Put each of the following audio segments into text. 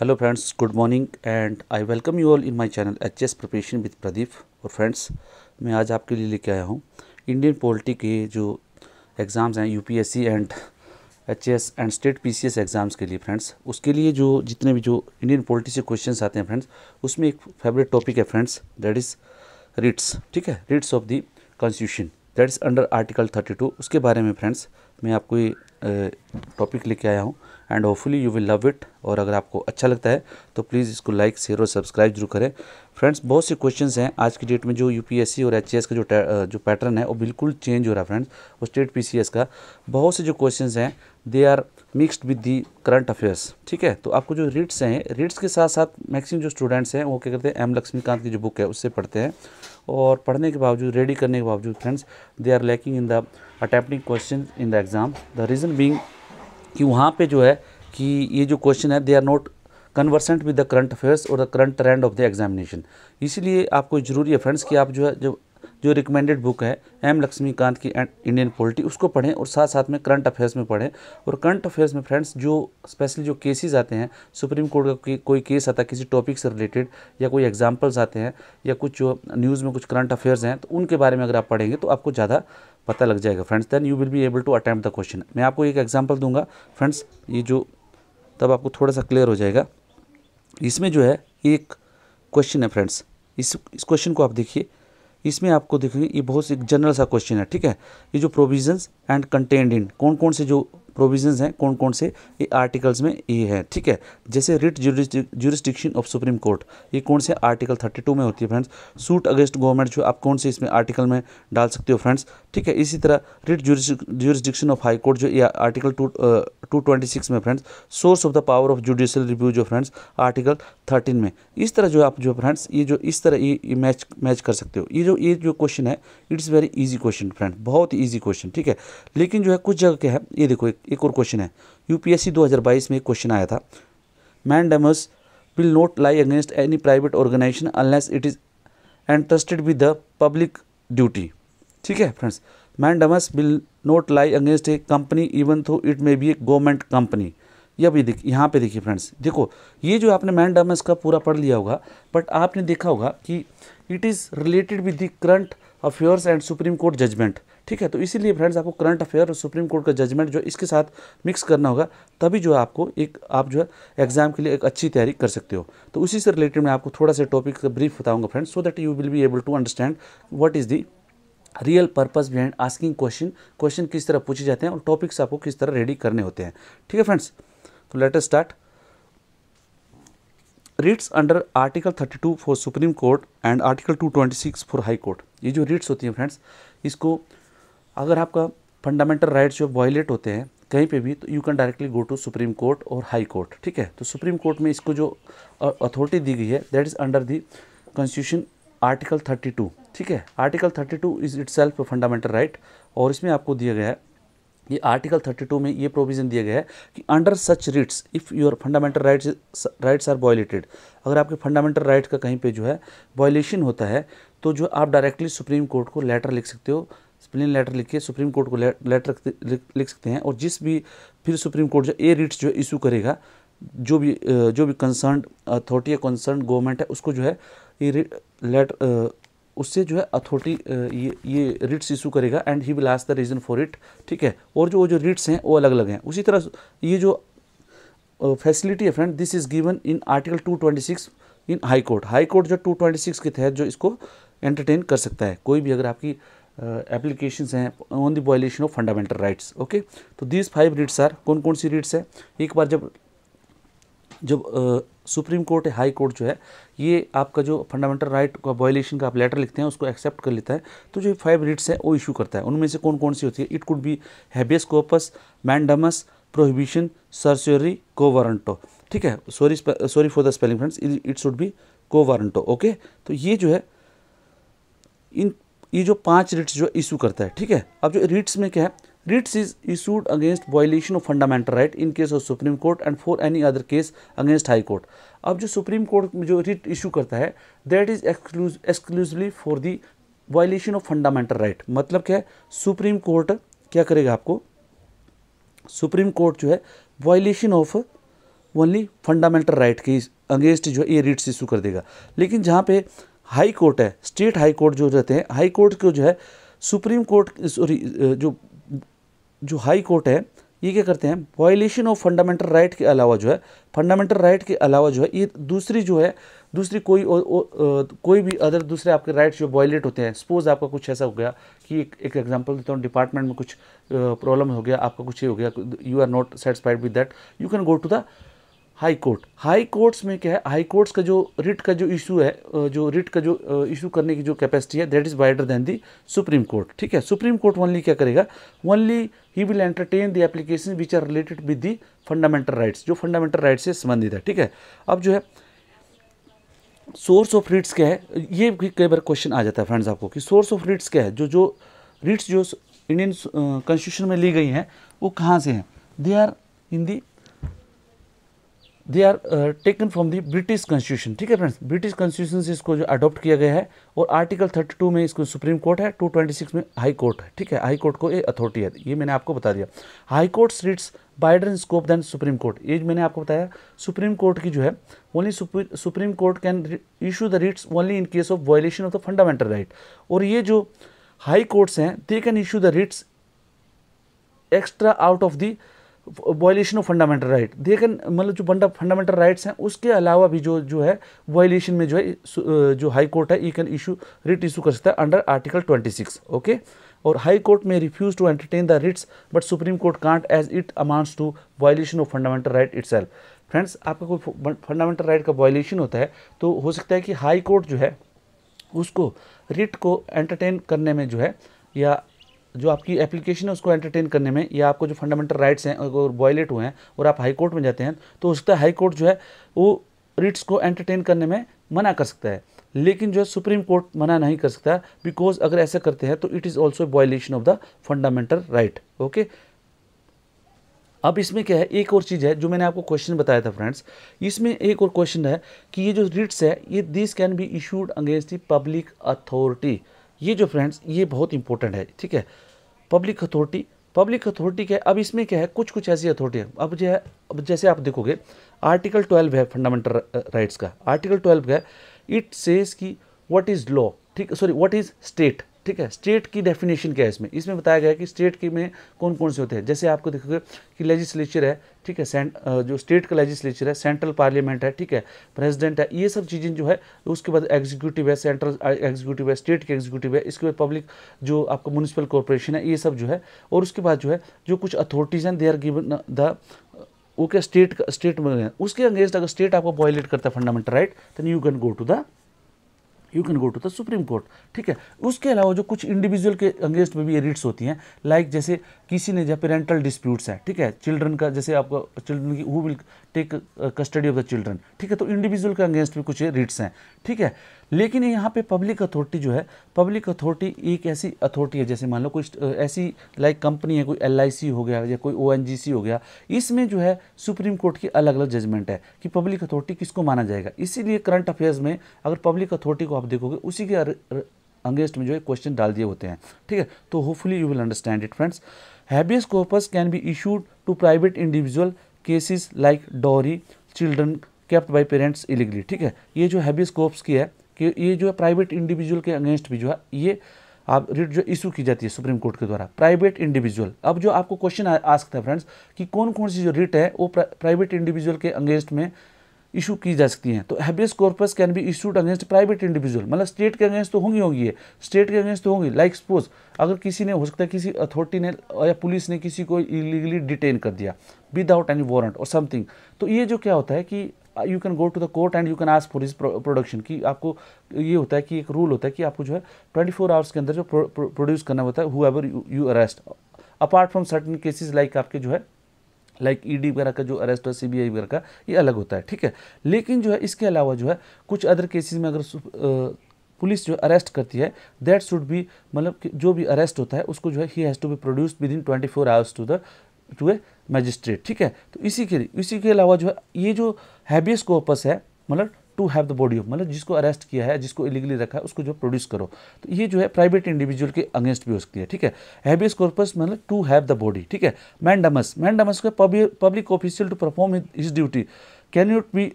hello friends good morning and I welcome you all in my channel H S preparation with Pradeep और friends मैं आज आपके लिए लेके आया हूँ इंडियन पॉलिटी के जो एग्ज़ाम्स हैं UPSC and H S and state PCS exams के लिए फ्रेंड्स उसके लिए जो जितने भी जो इंडियन पॉलिटी से क्वेश्चन आते हैं फ्रेंड्स उसमें एक फेवरेट टॉपिक है फ्रेंड्स दैट इज़ रिट्स ठीक है writs of the constitution that is under article 32 उसके बारे में फ्रेंड्स मैं आपको ये टॉपिक लेके आया हूँ and hopefully you will love it और अगर आपको अच्छा लगता है तो प्लीज़ इसको लाइक शेयर और सब्सक्राइब जरूर करें फ्रेंड्स बहुत से क्वेश्चन हैं आज की डेट में जो यूपीएससी और एचएएस का जो जो पैटर्न है वो बिल्कुल चेंज हो रहा है फ्रेंड्स और स्टेट पीसीएस का बहुत से जो क्वेश्चन हैं they are mixed with the current affairs ठीक है तो आपको जो रीड्स हैं रीड्स के साथ साथ मैक्सिमम जो स्टूडेंट्स हैं वो क्या करते हैं एम लक्ष्मीकांत की जो बुक है उससे पढ़ते हैं और पढ़ने के बावजूद रेडी करने के बावजूद friends they are lacking in the attempting question in the exam the reason being कि वहाँ पर जो है कि ये जो क्वेश्चन है they are not conversant with the current affairs और the current trend of the examination इसीलिए आपको ज़रूरी है फ्रेंड्स कि आप जो है जब जो रिकमेंडेड बुक है एम लक्ष्मीकांत की इंडियन पॉलिटी उसको पढ़ें और साथ साथ में करंट अफेयर्स में पढ़ें और करंट अफेयर्स में फ्रेंड्स जो स्पेशली जो केसेस आते हैं सुप्रीम कोर्ट का कोई केस आता है किसी टॉपिक से रिलेटेड या कोई एग्जाम्पल्स आते हैं या कुछ जो न्यूज़ में कुछ करंट अफेयर्स हैं तो उनके बारे में अगर आप पढ़ेंगे तो आपको ज़्यादा पता लग जाएगा friends then you will be able to attempt the question मैं आपको एक एग्जाम्पल दूंगा फ्रेंड्स ये जो तब आपको थोड़ा सा क्लियर हो जाएगा इसमें जो है एक क्वेश्चन है फ्रेंड्स इस इस क्वेश्चन को आप देखिए इसमें आपको देखेंगे ये बहुत से जनरल सा क्वेश्चन है ठीक है ये जो प्रोविजंस एंड कंटेंड इन कौन कौन से जो प्रोविजंस हैं कौन कौन से ये आर्टिकल्स में ये है ठीक है जैसे writ jurisdiction of supreme court ये कौन से आर्टिकल 32 में होती है फ्रेंड्स सूट अगेंस्ट गवर्नमेंट जो आप कौन से इसमें आर्टिकल में डाल सकते हो फ्रेंड्स ठीक है इसी तरह writ jurisdiction of high court जो ये article two two twenty six में friends source of the power of judicial review जो फ्रेंड्स आर्टिकल थर्टीन में इस तरह जो आप जो फ्रेंड्स ये जो इस तरह ये मैच मैच कर सकते हो ये जो ये जो क्वेश्चन है it's very easy question friend बहुत ईजी क्वेश्चन ठीक है लेकिन जो है कुछ जगह क्या है ये देखो एक एक और क्वेश्चन है यूपीएससी 2022 में एक क्वेश्चन आया था man will not lie against any private organisation unless it is entrusted with the public duty ठीक है friends man will not lie against a company even through it may be a government company यह भी देखिए यहाँ पे देखिए friends देखो ये जो आपने मैन का पूरा पढ़ लिया होगा बट आपने देखा होगा कि it is related with the current affairs and supreme court judgement ठीक है तो इसीलिए फ्रेंड्स आपको करंट अफेयर और सुप्रीम कोर्ट का जजमेंट जो इसके साथ मिक्स करना होगा तभी जो आपको एक आप जो है एग्जाम के लिए एक अच्छी तैयारी कर सकते हो तो उसी से रिलेटेड मैं आपको थोड़ा सा टॉपिक ब्रीफ बताऊंगा friends so that you will be able to understand what is the real purpose behind asking question question किस तरह पूछे जाते हैं और टॉपिक्स आपको किस तरह रेडी करने होते हैं ठीक है फ्रेंड्स तो let start writs under article 32 for supreme court and article 226 for high court ये जो रिट्स होती हैं फ्रेंड्स इसको अगर आपका फंडामेंटल राइट्स जो वायलेट होते हैं कहीं पे भी तो you can directly go to supreme court और हाई कोर्ट ठीक है तो सुप्रीम कोर्ट में इसको जो अथॉरिटी दी गई है that is under the constitution article 32 ठीक है article 32 is itself fundamental right और इसमें आपको दिया गया है ये आर्टिकल 32 में ये प्रोविज़न दिया गया है कि under such writs if your fundamental rights rights are violated अगर आपके फंडामेंटल राइट का कहीं पे जो है वॉयलेशन होता है तो जो आप डायरेक्टली सुप्रीम कोर्ट को लेटर लिख सकते हो स्प्लिन लेटर लिख के सुप्रीम कोर्ट को लेटर लिख सकते हैं और जिस भी फिर सुप्रीम कोर्ट जो ए रिट्स जो इशू करेगा जो भी जो भी कंसर्न अथॉरिटी या कंसर्न गवर्नमेंट है उसको जो है ये लेटर उससे जो है अथॉरिटी ये ये रिट्स इशू करेगा and he will ask the reason for it ठीक है और जो वो जो रिट्स हैं वो अलग अलग हैं उसी तरह ये जो फैसिलिटी है friend this is given in article 226 in high court high court जो 226 के तहत जो इसको एंटरटेन कर सकता है कोई भी अगर आपकी एप्लीकेशन हैं on the violation of fundamental rights okay तो दीज फाइव writs आर कौन कौन सी writs हैं एक बार जब जब सुप्रीम कोर्ट या हाई कोर्ट जो है ये आपका जो फंडामेंटल राइट का वायलेशन का आप लेटर लिखते हैं उसको एक्सेप्ट कर लेता है तो जो फाइव रिट्स हैं वो इशू करता है उनमें से कौन कौन सी होती है it could be habeas corpus mandamus prohibition को कोवारंटो ठीक है sorry sorry for the spelling friends it should be quo warranto okay तो ये जो है इन ये जो पांच रिट्स जो इशू करता है ठीक है अब जो रिट्स में क्या है writs is issued against violation of fundamental right in case of supreme court and for any other case against high court अब जो सुप्रीम कोर्ट में जो रिट इशू करता है that is exclusively for the violation of fundamental right मतलब क्या है supreme court क्या करेगा आपको सुप्रीम कोर्ट जो है violation of only fundamental right के अगेंस्ट जो है ये रिट्स इशू कर देगा लेकिन जहाँ पे हाई कोर्ट है स्टेट हाई कोर्ट जो रहते हैं हाई कोर्ट को जो है सुप्रीम कोर्ट सॉरी जो जो हाई कोर्ट है ये क्या करते हैं वायलेशन ऑफ फंडामेंटल राइट के अलावा जो है फंडामेंटल राइट के अलावा जो है ये दूसरी जो है दूसरी कोई ओ, ओ, ओ, कोई भी अदर दूसरे आपके राइट्स जो वॉयलेट होते हैं सपोज आपका कुछ ऐसा हो गया कि एक एक एग्जांपल देता हूँ डिपार्टमेंट में कुछ प्रॉब्लम हो गया आपका कुछ ये हो गया you are not satisfied with that you can go to the high court high courts में क्या है हाई कोर्ट्स का जो रिट का जो इशू है जो रिट का जो इशू करने की जो कैपेसिटी है that is wider than the supreme court ठीक है सुप्रीम कोर्ट ओनली क्या करेगा only he will entertain the application which are related with the fundamental rights जो फंडामेंटल राइट से संबंधित है ठीक है अब जो है सोर्स ऑफ रिट्स क्या है ये भी कई बार क्वेश्चन आ जाता है फ्रेंड्स आपको कि सोर्स ऑफ रिट्स क्या है जो जो रिट्स जो इंडियन कॉन्स्टिट्यूशन में ली गई हैं वो कहाँ से हैं they are in the they are taken from the British constitution ठीक है फ्रेंड्स ब्रिटिश कॉन्स्टिट्यूशन से इसको जो अडॉप्ट किया गया है और आर्टिकल 32 में इसको सुप्रीम कोर्ट है 226 में हाई कोर्ट है ठीक है हाई कोर्ट को ये अथॉरिटी है ये मैंने आपको बता दिया high court wider in scope than supreme court ये मैंने आपको बताया सुप्रीम कोर्ट की जो है only supreme court can issue the writs only in case of violation of the fundamental right और ये जो हाई कोर्ट्स हैं they can issue the writs extra out of the violation of fundamental right देखें मतलब जो fundamental rights हैं उसके अलावा भी जो जो है वॉयलेशन में जो है जो हाई कोर्ट है you can issue writ issue कर सकता है अंडर आर्टिकल 26 ओके और हाई कोर्ट में refuse to entertain the writs but supreme court can't as it amounts to violation of fundamental right it friends आपका कोई fundamental right का violation होता है तो हो सकता है कि हाई कोर्ट जो है उसको रिट को एंटरटेन करने में जो है या जो आपकी एप्लीकेशन है उसको एंटरटेन करने में या आपको जो फंडामेंटल राइट्स हैं अगर वॉयलेट हुए हैं और आप हाई कोर्ट में जाते हैं तो हो सकता है हाई कोर्ट जो है वो रिट्स को एंटरटेन करने में मना कर सकता है लेकिन जो है सुप्रीम कोर्ट मना नहीं कर सकता बिकॉज अगर ऐसा करते हैं तो it is also violation of the fundamental right okay अब इसमें क्या है एक और चीज़ है जो मैंने आपको क्वेश्चन बताया था फ्रेंड्स इसमें एक और क्वेश्चन है कि ये जो रिट्स है ये this can be issued against the public authority ये जो फ्रेंड्स ये बहुत इंपॉर्टेंट है ठीक है पब्लिक अथॉरिटी पब्लिक अथॉरिटी क्या है अब इसमें क्या है कुछ कुछ ऐसी अथॉरिटी है अब जो है अब जैसे आप देखोगे आर्टिकल ट्वेल्व है फंडामेंटल राइट्स का आर्टिकल ट्वेल्व का इट सेज की व्हाट इज़ लॉ ठीक सॉरी व्हाट इज़ स्टेट ठीक है स्टेट की डेफिनेशन क्या है इसमें इसमें बताया गया है कि स्टेट के में कौन कौन से होते हैं जैसे आपको देखोगे कि लेजिस्लेचर है ठीक है सेंट जो स्टेट का लेजिस्लेचर है सेंट्रल पार्लियामेंट है ठीक है प्रेसिडेंट है ये सब चीज़ें जो है उसके बाद एग्जीक्यूटिव है सेंट्रल एग्जीक्यूटिव है स्टेट के एग्जीक्यूटिव है इसके बाद पब्लिक जो आपका म्यूनसिपल कॉरपोरेशन है ये सब जो है और उसके बाद जो है जो कुछ अथॉरिटीज़ हैं दे आर गिवन द वो क्या स्टेट स्टेट में उसके अगेंस्ट अगर स्टेट आपको वॉयलेट करता है fundamental right then you can go to the you can go to the supreme court ठीक है उसके अलावा जो कुछ इंडिविजुअल के अंगेंस्ट में भी ये रिट्स होती हैं लाइक जैसे किसी ने जहाँ पेरेंटल डिस्प्यूट्स हैं ठीक है चिल्ड्रन का जैसे आपको चिल्ड्रन की who will take custody of the children ठीक है तो इंडिविजुअल के अंगेंस्ट भी कुछ रिट्स हैं ठीक है लेकिन यहाँ पे पब्लिक अथॉरिटी जो है पब्लिक अथॉरिटी एक ऐसी अथॉरिटी है जैसे मान लो कोई ऐसी लाइक कंपनी है कोई एल हो गया या कोई ओ हो गया इसमें जो है सुप्रीम कोर्ट की अलग अलग जजमेंट है कि पब्लिक अथॉरिटी किसको माना जाएगा इसीलिए करंट अफेयर्स में अगर पब्लिक अथॉरिटी को आप देखोगे उसी के अंगेस्ट में जो है क्वेश्चन डाल दिए होते हैं ठीक है तो hopefully you will understand it friends habeas corpus can be issued to private individual cases like dowry children kept by parents illegally ठीक है ये जो हैबियस कोर्प्स की है कि ये जो है प्राइवेट इंडिविजुअल के अगेंस्ट भी जो है ये आप रिट जो इशू की जाती है सुप्रीम कोर्ट के द्वारा प्राइवेट इंडिविजुअल अब जो आपको क्वेश्चन आस्क था फ्रेंड्स कि कौन कौन सी जो रिट है वो प्राइवेट इंडिविजुअल के अगेंस्ट में इशू की जा सकती हैं तो habeas corpus can be issued against private individual मतलब स्टेट के अगेंस्ट तो होंगी होंगी ये स्टेट के अगेंस्ट तो होंगी लाइक सपोज अगर किसी ने हो सकता है किसी अथॉरिटी ने या पुलिस ने किसी को इलीगली डिटेन कर दिया विदाउट एनी वारंट और समथिंग तो ये जो क्या होता है कि you can go to the court and you can ask for his production कि आपको ये होता है कि एक रूल होता है कि आपको जो है ट्वेंटी फोर आवर्स के अंदर जो प्रोड्यूस करना होता है whoever you arrest apart from certain cases like आपके जो है लाइक ई डी वगैरह का जो अरेस्ट सी बी आई वगैरह का ये अलग होता है ठीक है लेकिन जो है इसके अलावा जो है कुछ अदर केसेज में अगर पुलिस जो अरेस्ट करती है दैट शुड बी मतलब जो भी अरेस्ट होता है उसको जो है he has to be produced within twenty four hours to the to a magistrate ठीक है तो इसी के इसी के अलावा जो है ये जो हैबियस कॉपस है मतलब to have the body of मतलब जिसको अरेस्ट किया है जिसको इलीगली रखा है उसको जो प्रोड्यूस करो तो ये जो है प्राइवेट इंडिविजुअल के अगेंस्ट भी हो सकती है ठीक है हैबियस कॉर्पस मतलब टू हैव द बॉडी ठीक है मैंडमस मैंडमस को public official to perform his duty can not be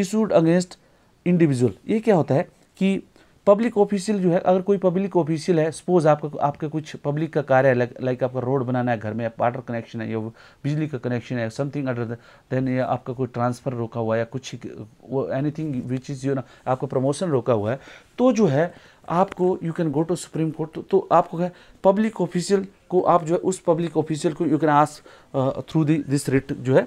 issued against individual ये क्या होता है कि पब्लिक ऑफिशियल जो है अगर कोई पब्लिक ऑफिशियल है सपोज आपका आपके कुछ पब्लिक का कार्य है लाइक आपका रोड बनाना है घर में वाटर कनेक्शन है या बिजली का कनेक्शन है समथिंग अदर देन या आपका कोई ट्रांसफर रोका हुआ है या कुछ वो एनीथिंग विच इज़ यू ना आपका प्रमोशन रोका हुआ है तो जो है आपको you can go to supreme court तो, आपको क्या पब्लिक ऑफिशियल को आप जो है उस पब्लिक ऑफिशियल को you can ask through this writ जो है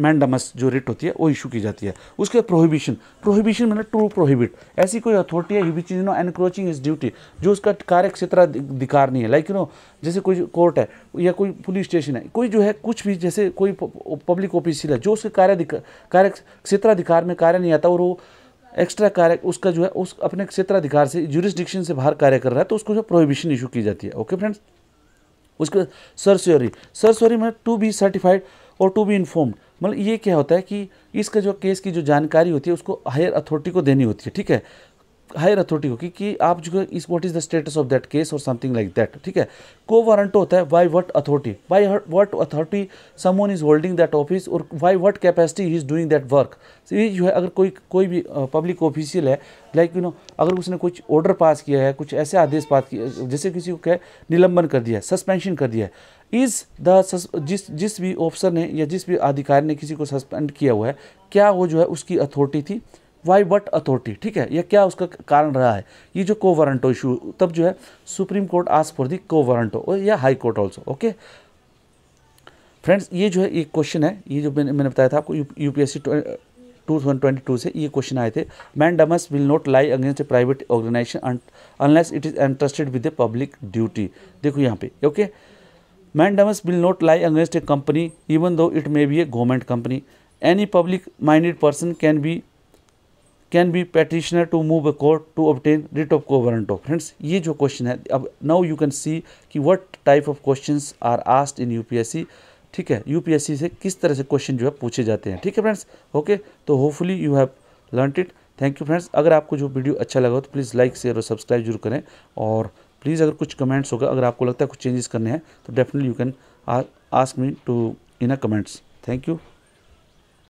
मैंडमस जो रिट होती है वो इशू की जाती है उसके बाद प्रोहिबिशन प्रोहिबिशन मतलब टू प्रोहिबिट ऐसी कोई अथॉरिटी है which is no encroaching is duty जो उसका कार्य क्षेत्र अधिकार नहीं है लाइक यू नो जैसे कोई कोर्ट है या कोई पुलिस स्टेशन है कोई जो है कुछ भी जैसे कोई पब्लिक ऑफिसियल है जो उसके कार्य कार्य क्षेत्राधिकार में कार्य नहीं आता और वो एक्स्ट्रा कार्य उसका जो है उस अपने क्षेत्राधिकार से जुरिस्डिक्शन से बाहर कार्य कर रहा है तो उसको जो प्रोहिबिशन इशू की जाती है ओके फ्रेंड्स उसके सरस्योरी सरस्योरी मैं टू बी सर्टिफाइड और टू बी इन्फॉर्म्ड मतलब ये क्या होता है कि इसका जो केस की जो जानकारी होती है उसको हायर अथॉरिटी को देनी होती है ठीक है हायर अथॉरिटी होगी कि आप जो इस what is the status of that case और समथिंग लाइक दैट ठीक है को वारंट होता है by what authority by what authority someone is holding that office और by what capacity is doing that work ये जो है अगर कोई कोई भी पब्लिक ऑफिशियल है लाइक यू नो अगर उसने कुछ ऑर्डर पास किया है कुछ ऐसे आदेश पास किए जैसे किसी को क्या निलंबन कर दिया है सस्पेंशन कर दिया है इज़ द जिस जिस भी ऑफिसर ने या जिस भी अधिकारी ने किसी को सस्पेंड किया हुआ है क्या वो जो है उसकी अथॉरिटी थी वाई वट अथॉरिटी ठीक है यह क्या उसका कारण रहा है ये जो को वारंटो इशू तब जो है सुप्रीम कोर्ट आज फॉर दी वारंटो या high court also okay friends ये जो है एक क्वेश्चन है ये जो मैंने मैंने बताया था आपको U P S C two thousand twenty two से ये क्वेश्चन आए थे mandamus will not lie against a private organisation unless it is entrusted with a public duty देखो यहाँ पे okay mandamus will not lie against a company even though it may be a government company any public minded person can be can be petitioner to move a court to obtain writ of को of friends ये जो question है अब now you can see कि what type of question are asked in see ठीक है सी से किस तरह से क्वेश्चन जो है पूछे जाते हैं ठीक है फ्रेंड्स ओके तो hopefully you have learn it thank you friends अगर आपको जो वीडियो अच्छा लगा हो तो प्लीज़ लाइक शेयर और सब्सक्राइब जरूर करें और प्लीज़ अगर कुछ कमेंट्स होगा अगर आपको लगता है कुछ चेंजेस करने हैं तो definitely you can ask me to in a comments thank you